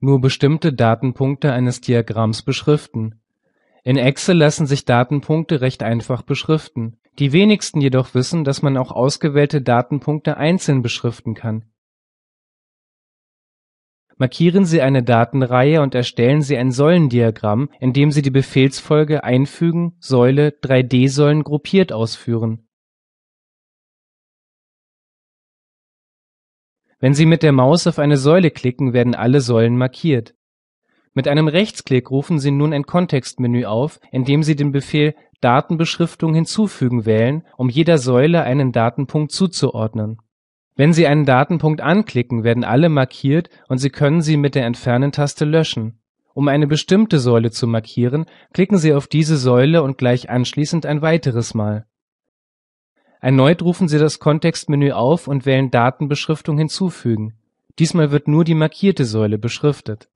nur bestimmte Datenpunkte eines Diagramms beschriften. In Excel lassen sich Datenpunkte recht einfach beschriften. Die wenigsten jedoch wissen, dass man auch ausgewählte Datenpunkte einzeln beschriften kann. Markieren Sie eine Datenreihe und erstellen Sie ein Säulendiagramm, indem Sie die Befehlsfolge Einfügen, Säule, 3D-Säulen gruppiert ausführen Wenn Sie mit der Maus auf eine Säule klicken, werden alle Säulen markiert. Mit einem Rechtsklick rufen Sie nun ein Kontextmenü auf, in dem Sie den Befehl Datenbeschriftung hinzufügen wählen, um jeder Säule einen Datenpunkt zuzuordnen. Wenn Sie einen Datenpunkt anklicken, werden alle markiert und Sie können sie mit der Entfernen-Taste löschen. Um eine bestimmte Säule zu markieren, klicken Sie auf diese Säule und gleich anschließend ein weiteres Mal Erneut rufen Sie das Kontextmenü auf und wählen Datenbeschriftung hinzufügen. Diesmal wird nur die markierte Säule beschriftet